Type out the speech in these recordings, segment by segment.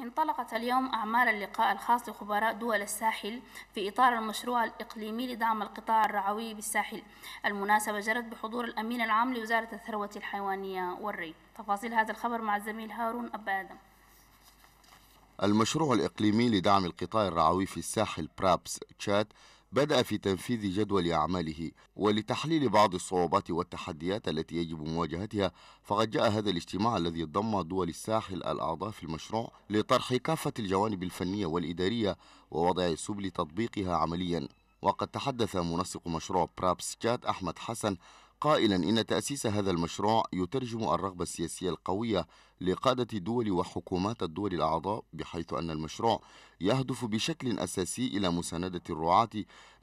انطلقت اليوم أعمال اللقاء الخاص لخبراء دول الساحل في إطار المشروع الإقليمي لدعم القطاع الرعوي بالساحل المناسبة جرت بحضور الأمين العام لوزارة الثروة الحيوانية والري تفاصيل هذا الخبر مع الزميل هارون أبا آدم المشروع الإقليمي لدعم القطاع الرعوي في الساحل برابس تشاد بدأ في تنفيذ جدول أعماله ولتحليل بعض الصعوبات والتحديات التي يجب مواجهتها فقد جاء هذا الاجتماع الذي ضم دول الساحل الأعضاء في المشروع لطرح كافة الجوانب الفنية والإدارية ووضع سبل تطبيقها عمليا وقد تحدث منسق مشروع برابس جات أحمد حسن قائلا إن تأسيس هذا المشروع يترجم الرغبة السياسية القوية لقادة الدول وحكومات الدول الأعضاء بحيث أن المشروع يهدف بشكل أساسي إلى مساندة الرعاة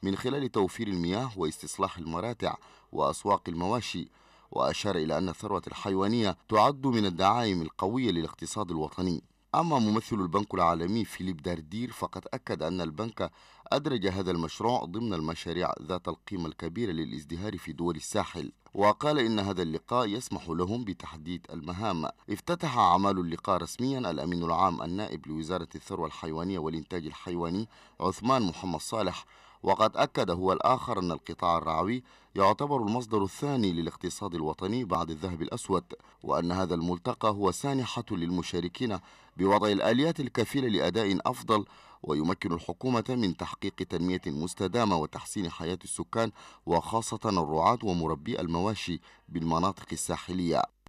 من خلال توفير المياه واستصلاح المراتع وأسواق المواشي وأشار إلى أن الثروة الحيوانية تعد من الدعائم القوية للاقتصاد الوطني أما ممثل البنك العالمي فيليب داردير فقد أكد أن البنك أدرج هذا المشروع ضمن المشاريع ذات القيمة الكبيرة للازدهار في دول الساحل وقال إن هذا اللقاء يسمح لهم بتحديد المهام افتتح أعمال اللقاء رسميا الأمين العام النائب لوزارة الثروة الحيوانية والإنتاج الحيواني عثمان محمد صالح وقد أكد هو الآخر أن القطاع الرعوي يعتبر المصدر الثاني للاقتصاد الوطني بعد الذهب الأسود وأن هذا الملتقى هو سانحة للمشاركين بوضع الآليات الكفيلة لأداء أفضل ويمكن الحكومة من تحقيق تنمية مستدامة وتحسين حياة السكان وخاصة الرعاة ومربي المواشي بالمناطق الساحلية